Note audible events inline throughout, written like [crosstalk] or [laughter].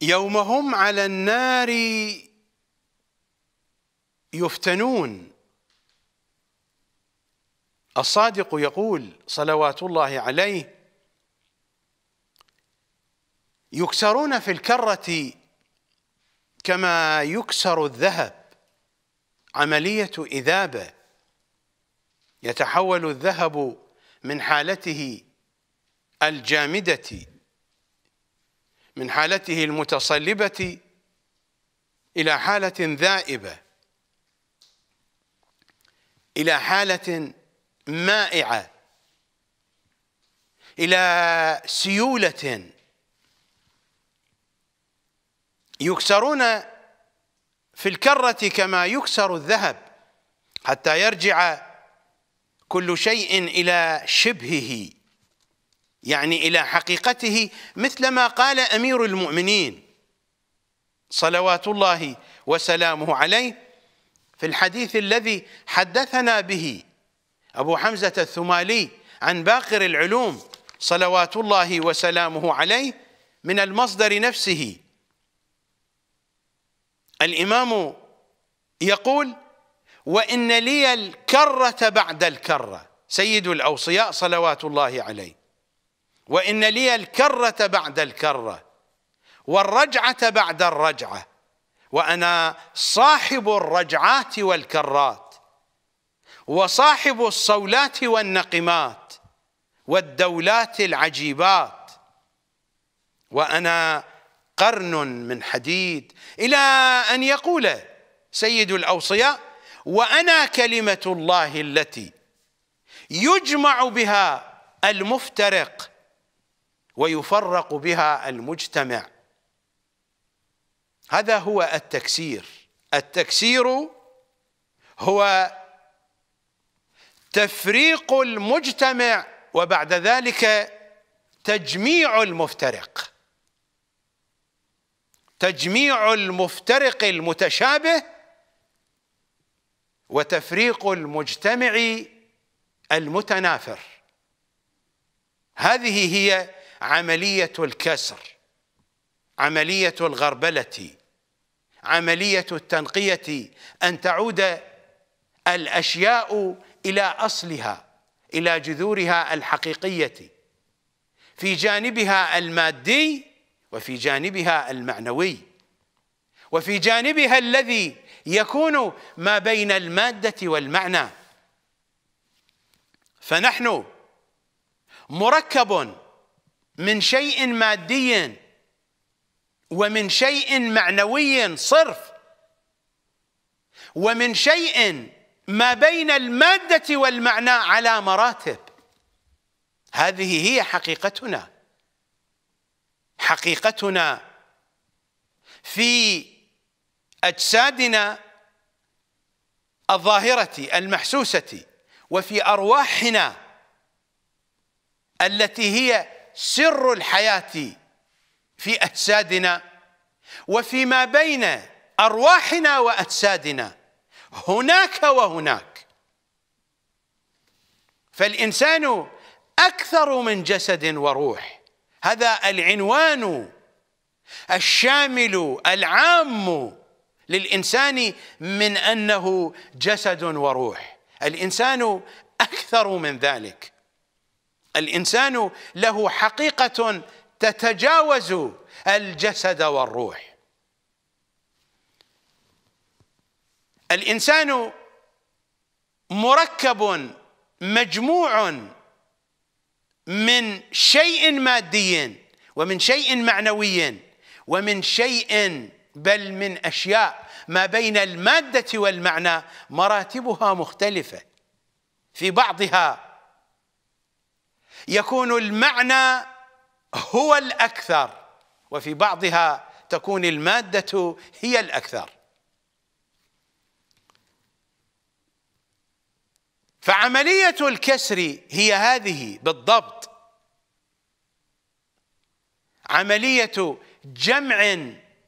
يوم هم على النار يفتنون الصادق يقول صلوات الله عليه يكسرون في الكرة كما يكسر الذهب عملية إذابة يتحول الذهب من حالته الجامدة من حالته المتصلبة إلى حالة ذائبة إلى حالة مائعة إلى سيولة يكسرون في الكرة كما يكسر الذهب حتى يرجع كل شيء إلى شبهه يعني إلى حقيقته مثل ما قال أمير المؤمنين صلوات الله وسلامه عليه في الحديث الذي حدثنا به أبو حمزة الثمالي عن باقر العلوم صلوات الله وسلامه عليه من المصدر نفسه الإمام يقول وإن لي الكرة بعد الكرة سيد الأوصياء صلوات الله عليه وإن لي الكرة بعد الكرة والرجعة بعد الرجعة وأنا صاحب الرجعات والكرات وصاحب الصولات والنقمات والدولات العجيبات وأنا قرن من حديد إلى أن يقول سيد الأوصياء وأنا كلمة الله التي يجمع بها المفترق ويفرق بها المجتمع هذا هو التكسير التكسير هو تفريق المجتمع وبعد ذلك تجميع المفترق تجميع المفترق المتشابه وتفريق المجتمع المتنافر هذه هي عملية الكسر عملية الغربلة عملية التنقية أن تعود الأشياء إلى أصلها إلى جذورها الحقيقية في جانبها المادي وفي جانبها المعنوي وفي جانبها الذي يكون ما بين المادة والمعنى فنحن مركب من شيء مادي ومن شيء معنوي صرف ومن شيء ما بين المادة والمعنى على مراتب هذه هي حقيقتنا حقيقتنا في أجسادنا الظاهرة المحسوسة وفي أرواحنا التي هي سر الحياة في أجسادنا وفيما بين أرواحنا وأجسادنا هناك وهناك فالإنسان أكثر من جسد وروح هذا العنوان الشامل العام للإنسان من أنه جسد وروح الإنسان أكثر من ذلك الانسان له حقيقه تتجاوز الجسد والروح الانسان مركب مجموع من شيء مادي ومن شيء معنوي ومن شيء بل من اشياء ما بين الماده والمعنى مراتبها مختلفه في بعضها يكون المعنى هو الأكثر وفي بعضها تكون المادة هي الأكثر فعملية الكسر هي هذه بالضبط عملية جمع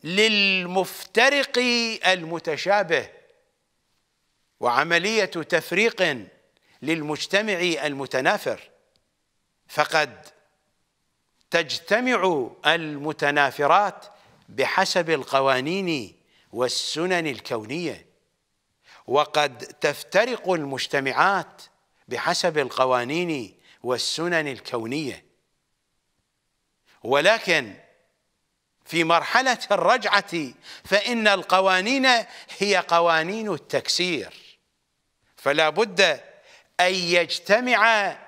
للمفترق المتشابه وعملية تفريق للمجتمع المتنافر فقد تجتمع المتنافرات بحسب القوانين والسنن الكونيه وقد تفترق المجتمعات بحسب القوانين والسنن الكونيه ولكن في مرحله الرجعه فان القوانين هي قوانين التكسير فلا بد ان يجتمع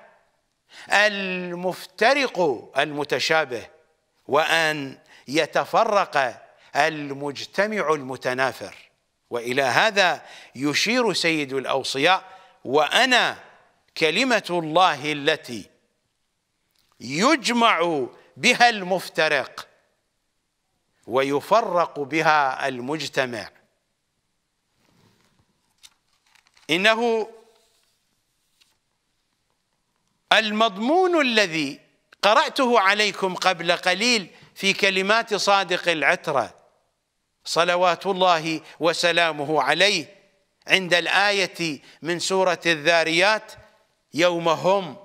المفترق المتشابه وأن يتفرق المجتمع المتنافر وإلى هذا يشير سيد الأوصياء وأنا كلمة الله التي يجمع بها المفترق ويفرق بها المجتمع إنه المضمون الذي قرأته عليكم قبل قليل في كلمات صادق العترة صلوات الله وسلامه عليه عند الآية من سورة الذاريات يوم هم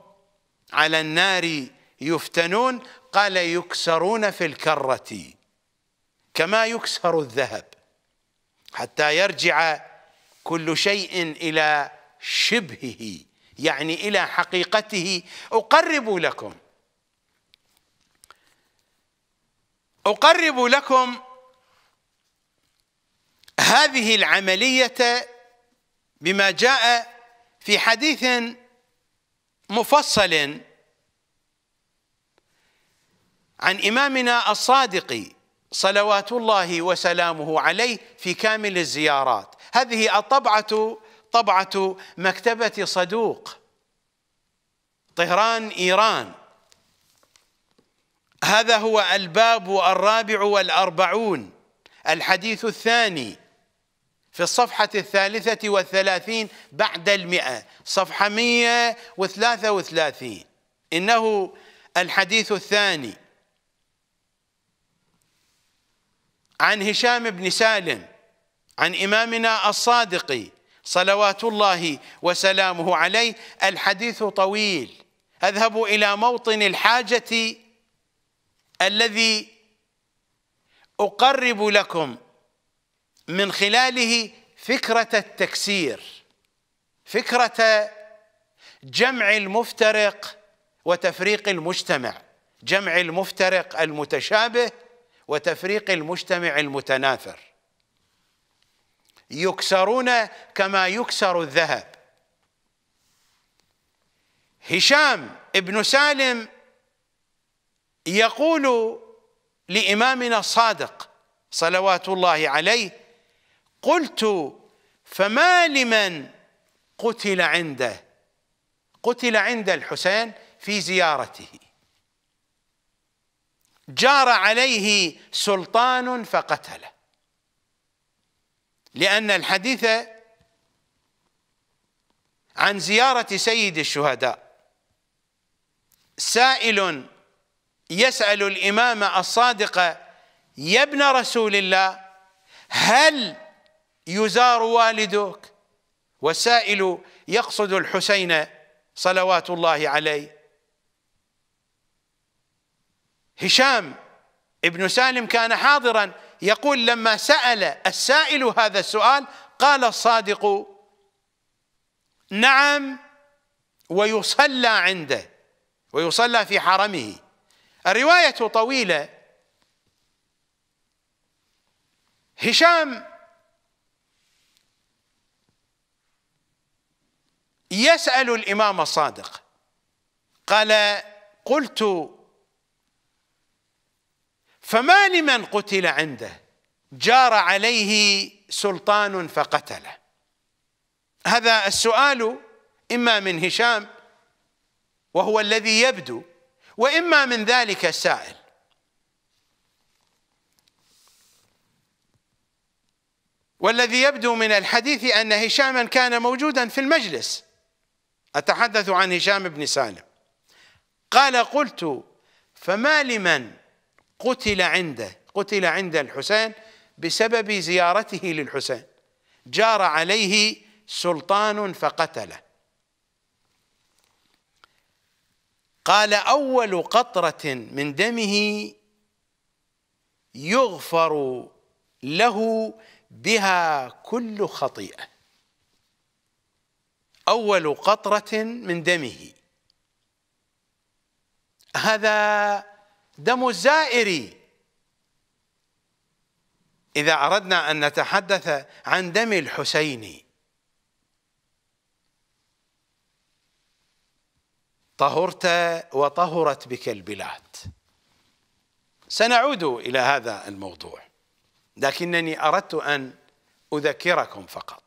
على النار يفتنون قال يكسرون في الكرة كما يكسر الذهب حتى يرجع كل شيء إلى شبهه يعني إلى حقيقته أقرب لكم أقرب لكم هذه العملية بما جاء في حديث مفصل عن إمامنا الصادق صلوات الله وسلامه عليه في كامل الزيارات هذه الطبعة طبعة مكتبة صدوق طهران إيران هذا هو الباب الرابع والأربعون الحديث الثاني في الصفحة الثالثة والثلاثين بعد المئة صفحة مية وثلاثة وثلاثين إنه الحديث الثاني عن هشام بن سالم عن إمامنا الصادقي صلوات الله وسلامه عليه الحديث طويل اذهب الى موطن الحاجه الذي اقرب لكم من خلاله فكره التكسير فكره جمع المفترق وتفريق المجتمع جمع المفترق المتشابه وتفريق المجتمع المتناثر يكسرون كما يكسر الذهب هشام ابن سالم يقول لامامنا الصادق صلوات الله عليه قلت فما لمن قتل عنده قتل عند الحسين في زيارته جار عليه سلطان فقتله لأن الحديث عن زيارة سيد الشهداء سائل يسأل الإمام الصادق يا ابن رسول الله هل يزار والدك والسائل يقصد الحسين صلوات الله عليه هشام ابن سالم كان حاضرا يقول لما سأل السائل هذا السؤال قال الصادق نعم ويصلى عنده ويصلى في حرمه الرواية طويلة هشام يسأل الإمام الصادق قال قلت فما لمن قتل عنده جار عليه سلطان فقتله هذا السؤال إما من هشام وهو الذي يبدو وإما من ذلك السائل والذي يبدو من الحديث أن هشاما كان موجودا في المجلس أتحدث عن هشام بن سالم قال قلت فما لمن قتل عنده قتل عند الحسين بسبب زيارته للحسين جار عليه سلطان فقتله قال اول قطره من دمه يغفر له بها كل خطيئه اول قطره من دمه هذا دم الزائر إذا أردنا أن نتحدث عن دم الحسين طهرت وطهرت بك البلاد سنعود إلى هذا الموضوع لكنني أردت أن أذكركم فقط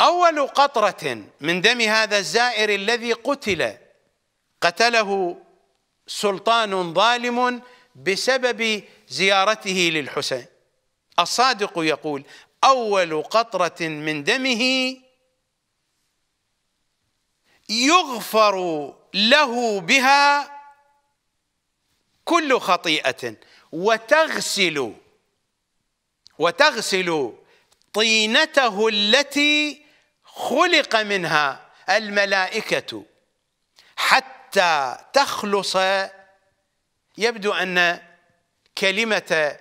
أول قطرة من دم هذا الزائر الذي قتل قتله سلطان ظالم بسبب زيارته للحسين الصادق يقول أول قطرة من دمه يغفر له بها كل خطيئة وتغسل وتغسل طينته التي خلق منها الملائكة حتى حتى تخلص يبدو ان كلمه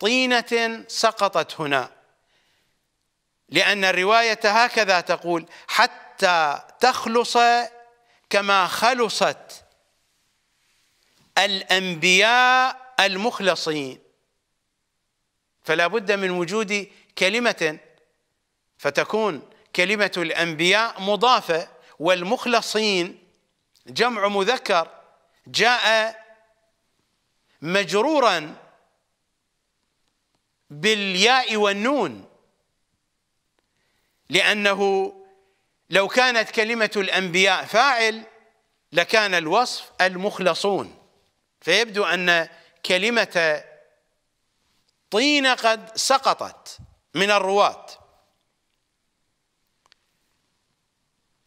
طينه سقطت هنا لان الروايه هكذا تقول حتى تخلص كما خلصت الانبياء المخلصين فلا بد من وجود كلمه فتكون كلمه الانبياء مضافه والمخلصين جمع مذكر جاء مجرورا بالياء والنون لأنه لو كانت كلمة الأنبياء فاعل لكان الوصف المخلصون فيبدو أن كلمة طين قد سقطت من الرواة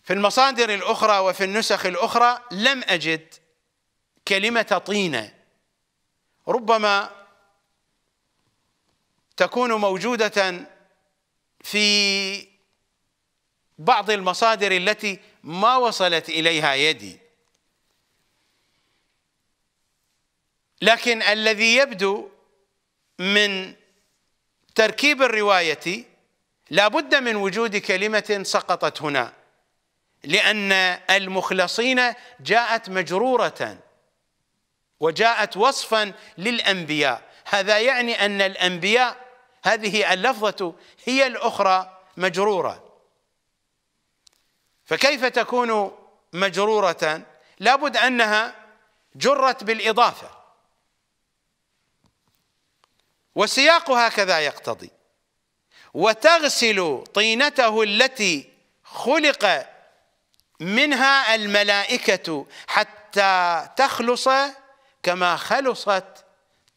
في المصادر الأخرى وفي النسخ الأخرى لم أجد كلمة طينة ربما تكون موجودة في بعض المصادر التي ما وصلت إليها يدي لكن الذي يبدو من تركيب الرواية لا بد من وجود كلمة سقطت هنا لأن المخلصين جاءت مجرورة وجاءت وصفا للأنبياء هذا يعني أن الأنبياء هذه اللفظة هي الأخرى مجرورة فكيف تكون مجرورة لابد أنها جرت بالإضافة وسياق هكذا يقتضي وتغسل طينته التي خلق منها الملائكة حتى تخلص كما خلصت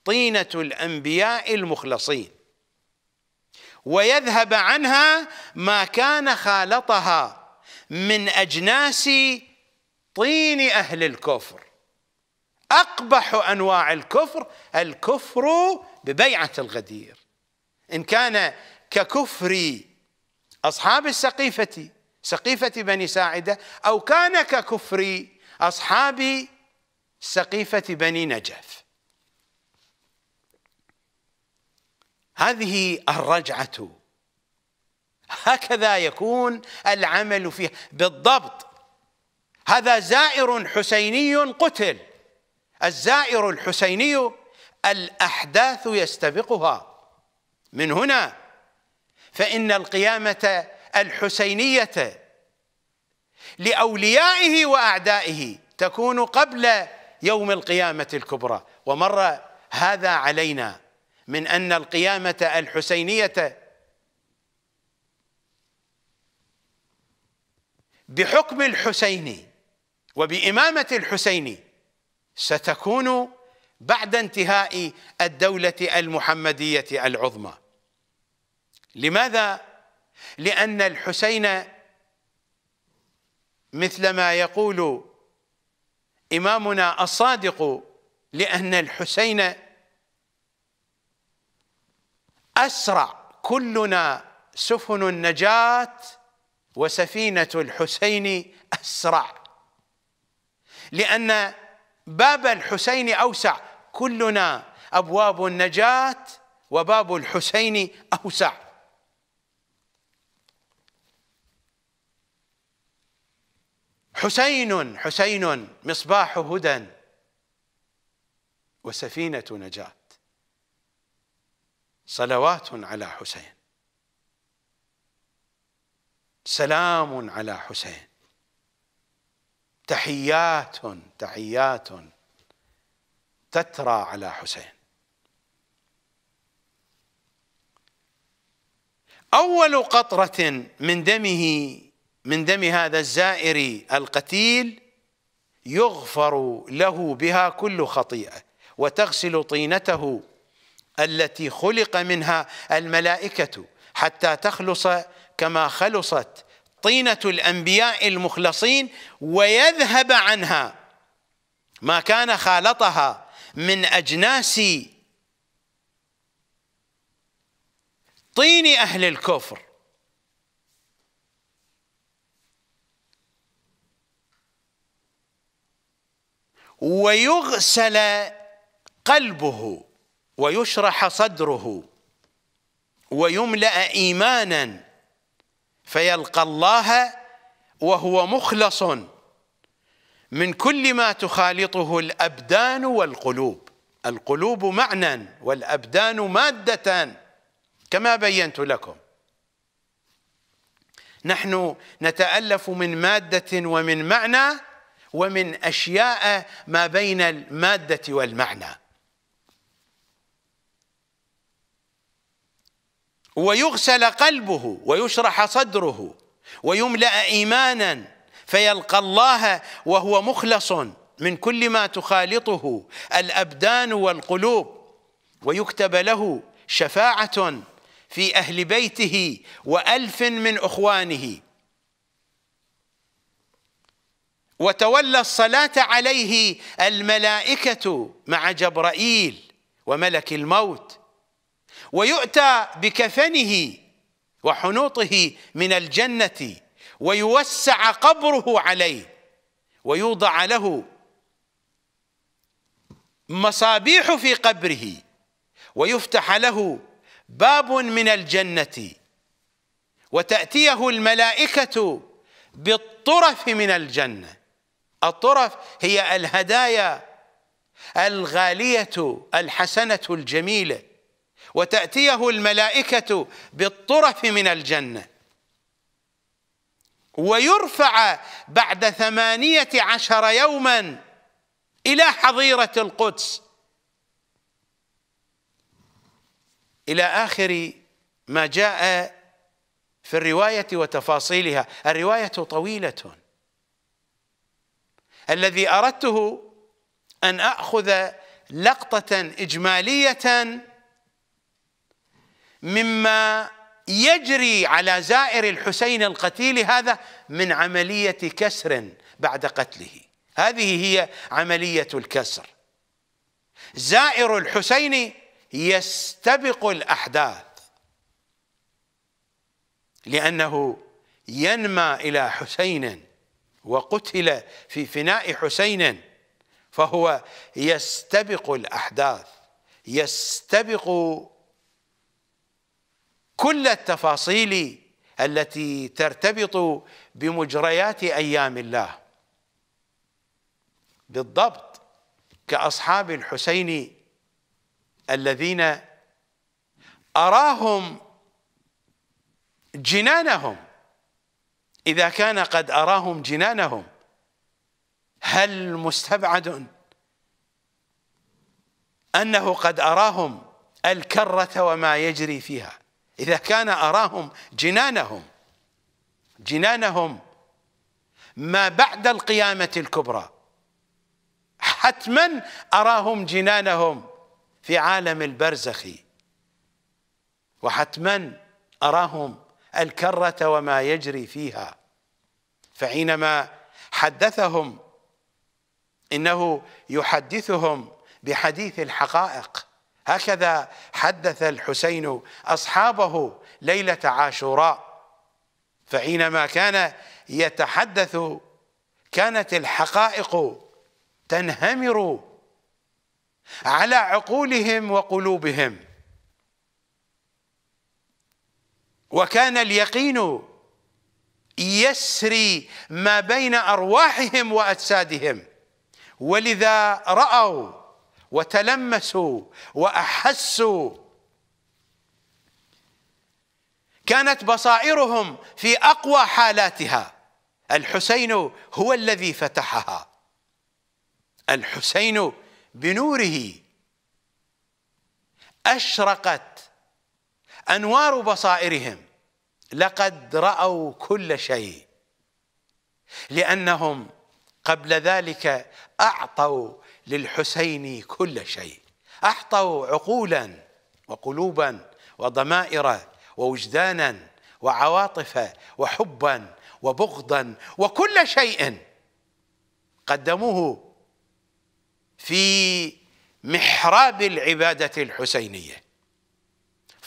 طينة الأنبياء المخلصين ويذهب عنها ما كان خالطها من أجناس طين أهل الكفر أقبح أنواع الكفر الكفر ببيعة الغدير إن كان ككفر أصحاب السقيفة سقيفة بني ساعدة أو كان ككفر أصحاب سقيفة بني نجف هذه الرجعة هكذا يكون العمل فيها بالضبط هذا زائر حسيني قتل الزائر الحسيني الأحداث يستبقها من هنا فإن القيامة الحسينيه لاوليائه واعدائه تكون قبل يوم القيامه الكبرى ومر هذا علينا من ان القيامه الحسينيه بحكم الحسيني وبامامه الحسيني ستكون بعد انتهاء الدوله المحمديه العظمى لماذا لأن الحسين مثلما يقول إمامنا الصادق لأن الحسين أسرع كلنا سفن النجاة وسفينة الحسين أسرع لأن باب الحسين أوسع كلنا أبواب النجاة وباب الحسين أوسع حسين حسين مصباح هدى وسفينة نجاة صلوات على حسين سلام على حسين تحيات تحيات تترى على حسين أول قطرة من دمه من دم هذا الزائر القتيل يغفر له بها كل خطيئة وتغسل طينته التي خلق منها الملائكة حتى تخلص كما خلصت طينة الأنبياء المخلصين ويذهب عنها ما كان خالطها من أجناس طين أهل الكفر ويغسل قلبه ويشرح صدره ويملأ إيمانا فيلقى الله وهو مخلص من كل ما تخالطه الأبدان والقلوب القلوب معنى والأبدان مادة كما بينت لكم نحن نتألف من مادة ومن معنى ومن أشياء ما بين المادة والمعنى ويغسل قلبه ويشرح صدره ويملأ إيمانا فيلقى الله وهو مخلص من كل ما تخالطه الأبدان والقلوب ويكتب له شفاعة في أهل بيته وألف من أخوانه وتولى الصلاة عليه الملائكة مع جبرائيل وملك الموت ويؤتى بكفنه وحنوطه من الجنة ويوسع قبره عليه ويوضع له مصابيح في قبره ويفتح له باب من الجنة وتأتيه الملائكة بالطرف من الجنه الطرف هي الهدايا الغالية الحسنة الجميلة وتأتيه الملائكة بالطرف من الجنة ويرفع بعد ثمانية عشر يوما إلى حظيرة القدس إلى آخر ما جاء في الرواية وتفاصيلها الرواية طويلة الذي اردته ان اخذ لقطه اجماليه مما يجري على زائر الحسين القتيل هذا من عمليه كسر بعد قتله هذه هي عمليه الكسر زائر الحسين يستبق الاحداث لانه ينمى الى حسين وقتل في فناء حسين فهو يستبق الأحداث يستبق كل التفاصيل التي ترتبط بمجريات أيام الله بالضبط كأصحاب الحسين الذين أراهم جنانهم إذا كان قد أراهم جنانهم هل مستبعد أنه قد أراهم الكرة وما يجري فيها إذا كان أراهم جنانهم جنانهم ما بعد القيامة الكبرى حتما أراهم جنانهم في عالم البرزخ وحتما أراهم الكرة وما يجري فيها فحينما حدثهم إنه يحدثهم بحديث الحقائق هكذا حدث الحسين أصحابه ليلة عاشوراء فحينما كان يتحدث كانت الحقائق تنهمر على عقولهم وقلوبهم وكان اليقين يسري ما بين أرواحهم وأجسادهم ولذا رأوا وتلمسوا وأحسوا كانت بصائرهم في أقوى حالاتها الحسين هو الذي فتحها الحسين بنوره أشرقت أنوار بصائرهم لقد رأوا كل شيء لأنهم قبل ذلك أعطوا للحسين كل شيء أعطوا عقولا وقلوبا وضمائر ووجدانا وعواطف وحبا وبغضا وكل شيء قدموه في محراب العبادة الحسينية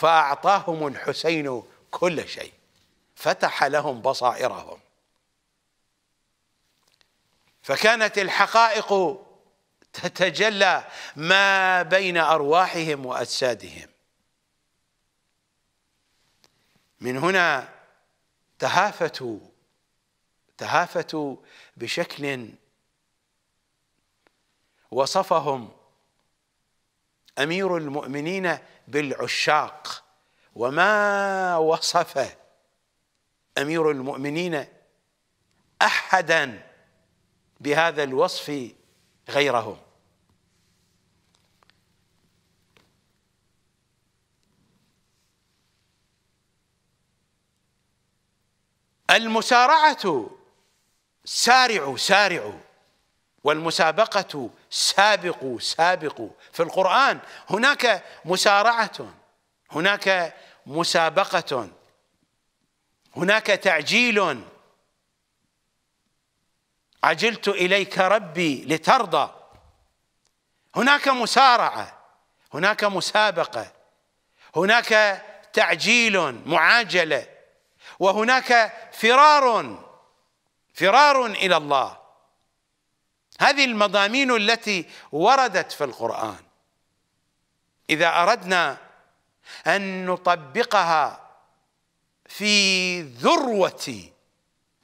فأعطاهم الحسين كل شيء فتح لهم بصائرهم فكانت الحقائق تتجلى ما بين أرواحهم وأجسادهم من هنا تهافتوا تهافتوا بشكل وصفهم امير المؤمنين بالعشاق وما وصف امير المؤمنين احدا بهذا الوصف غيره المسارعه سارعوا سارعوا والمسابقة سابقوا سابقوا في القرآن هناك مسارعة هناك مسابقة هناك تعجيل عجلت إليك ربي لترضى هناك مسارعة هناك مسابقة هناك تعجيل معاجلة وهناك فرار فرار إلى الله هذه المضامين التي وردت في القرآن إذا أردنا أن نطبقها في ذروة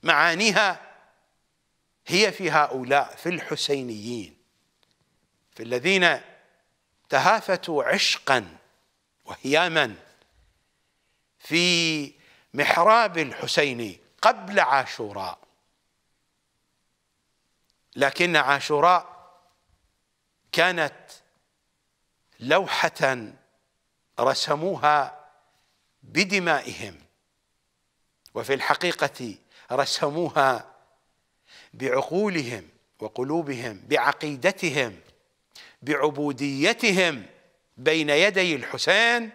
معانيها هي في هؤلاء في الحسينيين في الذين تهافتوا عشقا وهياما في محراب الحسين قبل عاشوراء لكن عاشوراء كانت لوحة رسموها بدمائهم وفي الحقيقة رسموها بعقولهم وقلوبهم بعقيدتهم بعبوديتهم بين يدي الحسين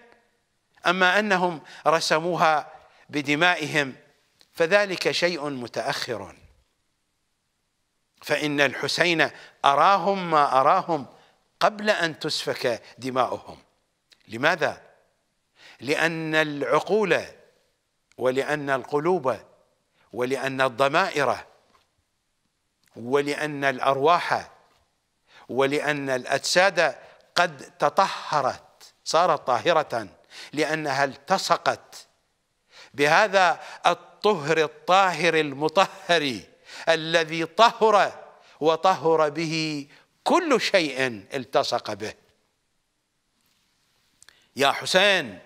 أما أنهم رسموها بدمائهم فذلك شيء متأخر فإن الحسين أراهم ما أراهم قبل أن تسفك دماؤهم لماذا؟ لأن العقول ولأن القلوب ولأن الضمائر ولأن الأرواح ولأن الأجساد قد تطهرت صارت طاهرة لأنها التصقت بهذا الطهر الطاهر المطهر الذي طهر وطهر به كل شيء التصق به يا حسين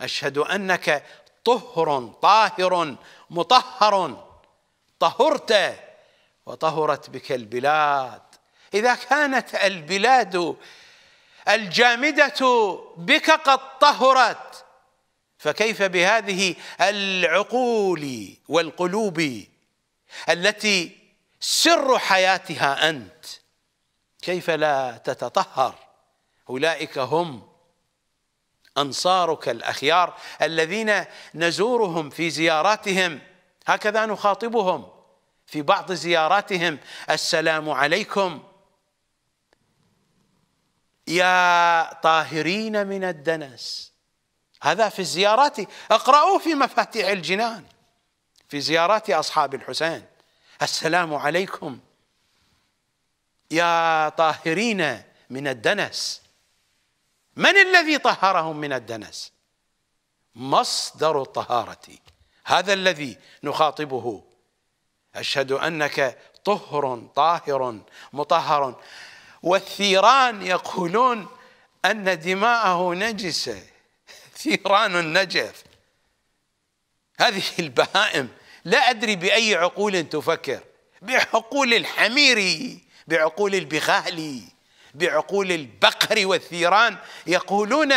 أشهد أنك طهر طاهر مطهر طهرت وطهرت بك البلاد إذا كانت البلاد الجامدة بك قد طهرت فكيف بهذه العقول والقلوب التي سر حياتها أنت كيف لا تتطهر أولئك هم أنصارك الأخيار الذين نزورهم في زياراتهم هكذا نخاطبهم في بعض زياراتهم السلام عليكم يا طاهرين من الدنس هذا في الزيارات اقرأوا في مفاتيح الجنان في زيارات أصحاب الحسين السلام عليكم يا طاهرين من الدنس من الذي طهرهم من الدنس مصدر الطهارة هذا الذي نخاطبه أشهد أنك طهر طاهر مطهر والثيران يقولون أن دماءه نجسة [laughs] ثيران النجف هذه البهائم لا أدري بأي عقول تفكر بعقول الحمير بعقول البخال بعقول البقر والثيران يقولون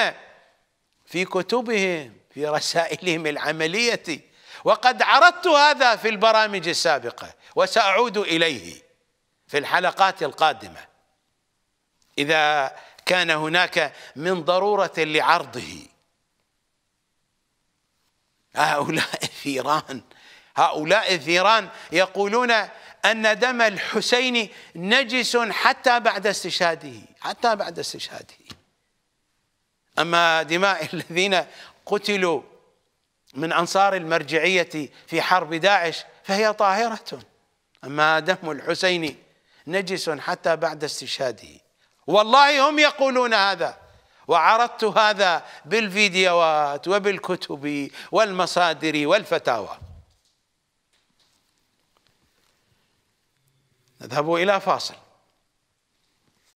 في كتبهم في رسائلهم العملية وقد عرضت هذا في البرامج السابقة وسأعود إليه في الحلقات القادمة إذا كان هناك من ضرورة لعرضه هؤلاء الثيران هؤلاء الذيران يقولون أن دم الحسين نجس حتى بعد استشهاده حتى بعد استشهاده أما دماء [laughs] الذين قتلوا من أنصار المرجعية في حرب داعش فهي طاهرة أما دم الحسين نجس حتى بعد استشهاده والله هم يقولون هذا وعرضت هذا بالفيديوهات وبالكتب والمصادر والفتاوى نذهب إلى فاصل